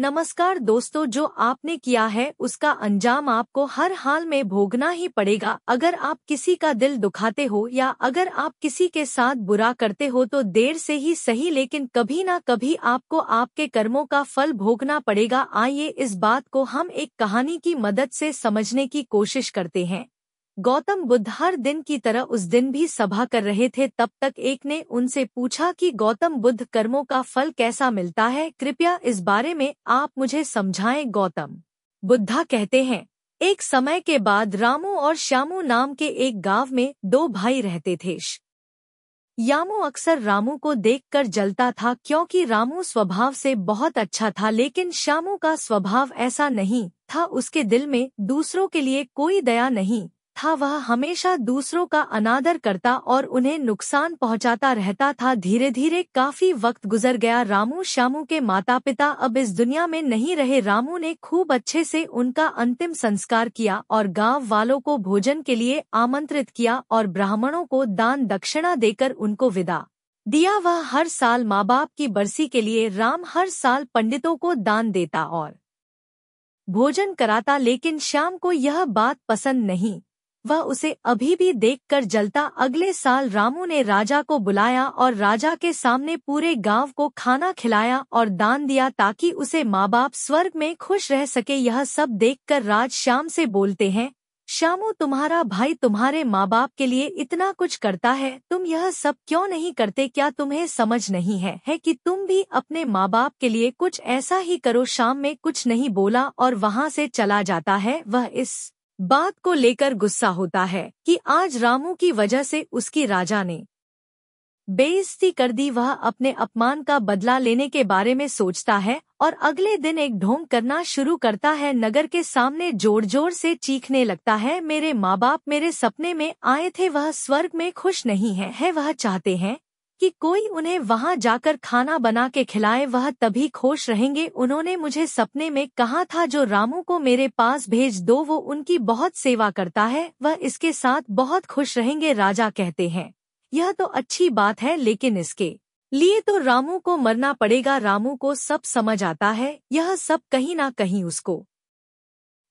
नमस्कार दोस्तों जो आपने किया है उसका अंजाम आपको हर हाल में भोगना ही पड़ेगा अगर आप किसी का दिल दुखाते हो या अगर आप किसी के साथ बुरा करते हो तो देर से ही सही लेकिन कभी ना कभी आपको आपके कर्मों का फल भोगना पड़ेगा आइए इस बात को हम एक कहानी की मदद से समझने की कोशिश करते हैं गौतम बुद्ध हर दिन की तरह उस दिन भी सभा कर रहे थे तब तक एक ने उनसे पूछा कि गौतम बुद्ध कर्मों का फल कैसा मिलता है कृपया इस बारे में आप मुझे समझाएं गौतम बुद्धा कहते हैं एक समय के बाद रामू और श्यामू नाम के एक गांव में दो भाई रहते थे यामू अक्सर रामू को देखकर जलता था क्योंकि रामू स्वभाव से बहुत अच्छा था लेकिन श्यामू का स्वभाव ऐसा नहीं था उसके दिल में दूसरों के लिए कोई दया नहीं था वह हमेशा दूसरों का अनादर करता और उन्हें नुकसान पहुंचाता रहता था धीरे धीरे काफी वक्त गुजर गया रामू श्यामू के माता पिता अब इस दुनिया में नहीं रहे रामू ने खूब अच्छे से उनका अंतिम संस्कार किया और गांव वालों को भोजन के लिए आमंत्रित किया और ब्राह्मणों को दान दक्षिणा देकर उनको विदा दिया वह हर साल माँ बाप की बरसी के लिए राम हर साल पंडितों को दान देता और भोजन कराता लेकिन श्याम को यह बात पसंद नहीं वह उसे अभी भी देखकर जलता अगले साल रामू ने राजा को बुलाया और राजा के सामने पूरे गांव को खाना खिलाया और दान दिया ताकि उसे माँ बाप स्वर्ग में खुश रह सके यह सब देखकर राज श्याम से बोलते हैं श्यामू तुम्हारा भाई तुम्हारे माँ बाप के लिए इतना कुछ करता है तुम यह सब क्यों नहीं करते क्या तुम्हें समझ नहीं है है कि तुम भी अपने माँ बाप के लिए कुछ ऐसा ही करो शाम में कुछ नहीं बोला और वहाँ से चला जाता है वह इस बात को लेकर गुस्सा होता है कि आज रामू की वजह से उसकी राजा ने बेइज्जती कर दी वह अपने अपमान का बदला लेने के बारे में सोचता है और अगले दिन एक ढोंग करना शुरू करता है नगर के सामने जोर जोर से चीखने लगता है मेरे माँ बाप मेरे सपने में आए थे वह स्वर्ग में खुश नहीं है, है वह चाहते हैं कि कोई उन्हें वहां जाकर खाना बना के खिलाए वह तभी खुश रहेंगे उन्होंने मुझे सपने में कहा था जो रामू को मेरे पास भेज दो वो उनकी बहुत सेवा करता है वह इसके साथ बहुत खुश रहेंगे राजा कहते हैं यह तो अच्छी बात है लेकिन इसके लिए तो रामू को मरना पड़ेगा रामू को सब समझ आता है यह सब कहीं ना कहीं उसको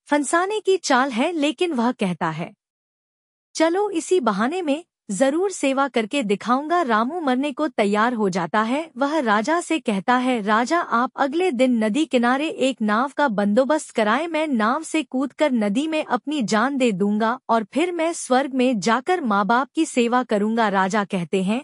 फंसाने की चाल है लेकिन वह कहता है चलो इसी बहाने में जरूर सेवा करके दिखाऊंगा रामू मरने को तैयार हो जाता है वह राजा से कहता है राजा आप अगले दिन नदी किनारे एक नाव का बंदोबस्त कराए मैं नाव से कूदकर नदी में अपनी जान दे दूंगा और फिर मैं स्वर्ग में जाकर माँ बाप की सेवा करूंगा राजा कहते हैं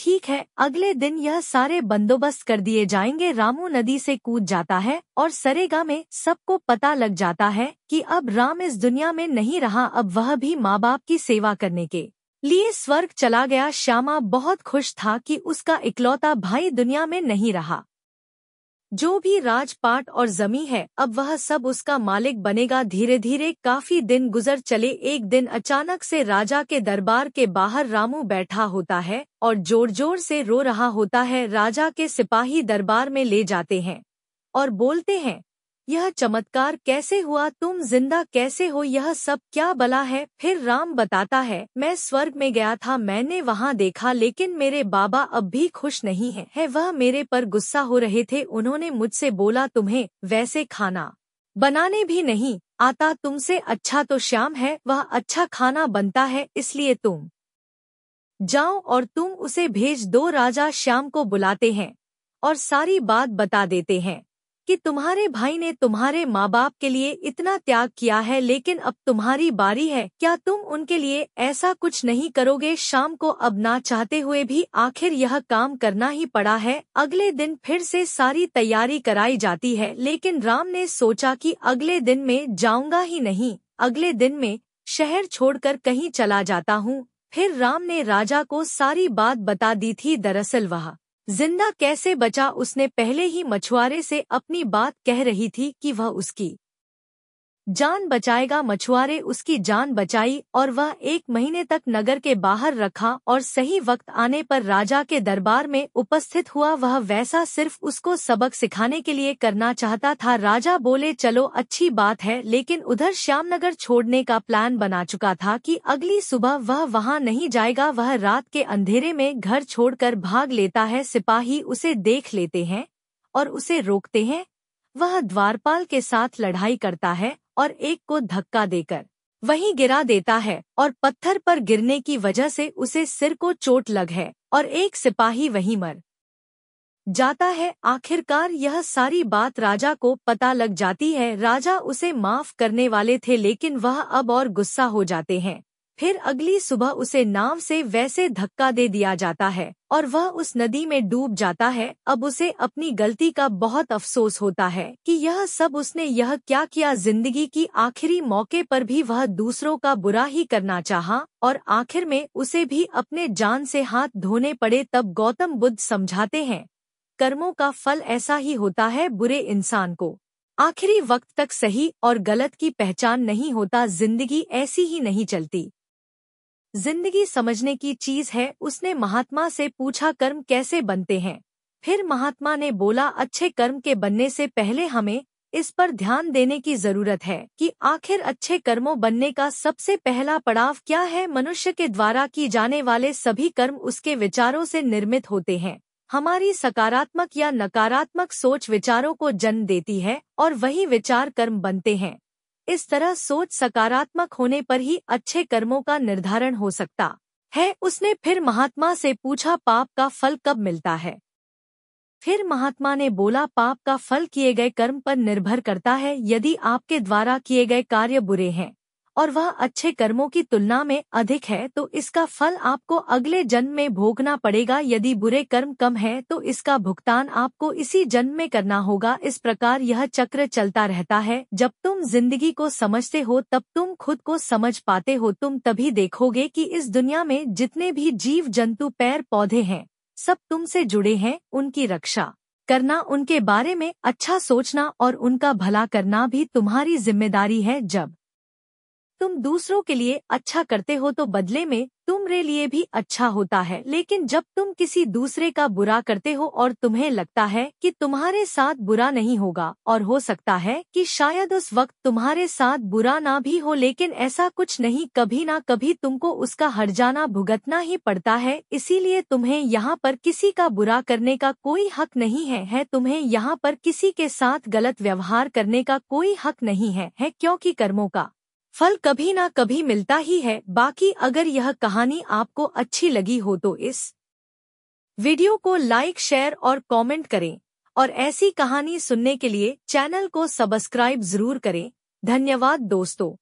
ठीक है अगले दिन यह सारे बंदोबस्त कर दिए जाएंगे रामू नदी से कूद जाता है और सरेगा में सबको पता लग जाता है कि अब राम इस दुनिया में नहीं रहा अब वह भी माँ बाप की सेवा करने के लिए स्वर्ग चला गया श्यामा बहुत खुश था कि उसका इकलौता भाई दुनिया में नहीं रहा जो भी राजपाट और जमी है अब वह सब उसका मालिक बनेगा धीरे धीरे काफी दिन गुजर चले एक दिन अचानक से राजा के दरबार के बाहर रामू बैठा होता है और जोर जोर से रो रहा होता है राजा के सिपाही दरबार में ले जाते हैं और बोलते हैं यह चमत्कार कैसे हुआ तुम जिंदा कैसे हो यह सब क्या बला है फिर राम बताता है मैं स्वर्ग में गया था मैंने वहाँ देखा लेकिन मेरे बाबा अब भी खुश नहीं है, है वह मेरे पर गुस्सा हो रहे थे उन्होंने मुझसे बोला तुम्हें वैसे खाना बनाने भी नहीं आता तुमसे अच्छा तो श्याम है वह अच्छा खाना बनता है इसलिए तुम जाओ और तुम उसे भेज दो राजा श्याम को बुलाते हैं और सारी बात बता देते हैं कि तुम्हारे भाई ने तुम्हारे माँ बाप के लिए इतना त्याग किया है लेकिन अब तुम्हारी बारी है क्या तुम उनके लिए ऐसा कुछ नहीं करोगे शाम को अब ना चाहते हुए भी आखिर यह काम करना ही पड़ा है अगले दिन फिर से सारी तैयारी कराई जाती है लेकिन राम ने सोचा कि अगले दिन में जाऊंगा ही नहीं अगले दिन में शहर छोड़कर कहीं चला जाता हूँ फिर राम ने राजा को सारी बात बता दी थी दरअसल वहाँ जिंदा कैसे बचा उसने पहले ही मछुआरे से अपनी बात कह रही थी कि वह उसकी जान बचाएगा मछुआरे उसकी जान बचाई और वह एक महीने तक नगर के बाहर रखा और सही वक्त आने पर राजा के दरबार में उपस्थित हुआ वह वैसा सिर्फ उसको सबक सिखाने के लिए करना चाहता था राजा बोले चलो अच्छी बात है लेकिन उधर श्यामनगर छोड़ने का प्लान बना चुका था कि अगली सुबह वह वहाँ नहीं जाएगा वह रात के अंधेरे में घर छोड़कर भाग लेता है सिपाही उसे देख लेते हैं और उसे रोकते हैं वह द्वारपाल के साथ लड़ाई करता है और एक को धक्का देकर वहीं गिरा देता है और पत्थर पर गिरने की वजह से उसे सिर को चोट लग है और एक सिपाही वहीं मर जाता है आखिरकार यह सारी बात राजा को पता लग जाती है राजा उसे माफ करने वाले थे लेकिन वह अब और गुस्सा हो जाते हैं फिर अगली सुबह उसे नाव से वैसे धक्का दे दिया जाता है और वह उस नदी में डूब जाता है अब उसे अपनी गलती का बहुत अफसोस होता है कि यह सब उसने यह क्या किया जिंदगी की आखिरी मौके पर भी वह दूसरों का बुरा ही करना चाहा और आखिर में उसे भी अपने जान से हाथ धोने पड़े तब गौतम बुद्ध समझाते हैं कर्मों का फल ऐसा ही होता है बुरे इंसान को आखिरी वक्त तक सही और गलत की पहचान नहीं होता जिंदगी ऐसी ही नहीं चलती जिंदगी समझने की चीज है उसने महात्मा से पूछा कर्म कैसे बनते हैं फिर महात्मा ने बोला अच्छे कर्म के बनने से पहले हमें इस पर ध्यान देने की जरूरत है कि आखिर अच्छे कर्मों बनने का सबसे पहला पड़ाव क्या है मनुष्य के द्वारा की जाने वाले सभी कर्म उसके विचारों से निर्मित होते हैं हमारी सकारात्मक या नकारात्मक सोच विचारों को जन्म देती है और वही विचार कर्म बनते हैं इस तरह सोच सकारात्मक होने पर ही अच्छे कर्मों का निर्धारण हो सकता है उसने फिर महात्मा से पूछा पाप का फल कब मिलता है फिर महात्मा ने बोला पाप का फल किए गए कर्म पर निर्भर करता है यदि आपके द्वारा किए गए कार्य बुरे हैं और वह अच्छे कर्मों की तुलना में अधिक है तो इसका फल आपको अगले जन्म में भोगना पड़ेगा यदि बुरे कर्म कम है तो इसका भुगतान आपको इसी जन्म में करना होगा इस प्रकार यह चक्र चलता रहता है जब तुम जिंदगी को समझते हो तब तुम खुद को समझ पाते हो तुम तभी देखोगे कि इस दुनिया में जितने भी जीव जंतु पैर पौधे हैं सब तुम जुड़े हैं उनकी रक्षा करना उनके बारे में अच्छा सोचना और उनका भला करना भी तुम्हारी जिम्मेदारी है जब तुम दूसरों के लिए अच्छा करते हो तो बदले में तुम्हारे लिए भी अच्छा होता है लेकिन जब तुम किसी दूसरे का बुरा करते हो और तुम्हें लगता है कि तुम्हारे साथ बुरा नहीं होगा और हो सकता है कि शायद उस वक्त तुम्हारे साथ बुरा ना भी हो लेकिन ऐसा कुछ नहीं कभी ना कभी तुमको उसका हर जाना भुगतना ही पड़ता है इसीलिए तुम्हें यहाँ पर किसी का बुरा करने का कोई हक नहीं है, है तुम्हें यहाँ पर किसी के साथ गलत व्यवहार करने का कोई हक नहीं है, है क्योंकि कर्मों का फल कभी ना कभी मिलता ही है बाकी अगर यह कहानी आपको अच्छी लगी हो तो इस वीडियो को लाइक शेयर और कमेंट करें और ऐसी कहानी सुनने के लिए चैनल को सब्सक्राइब जरूर करें धन्यवाद दोस्तों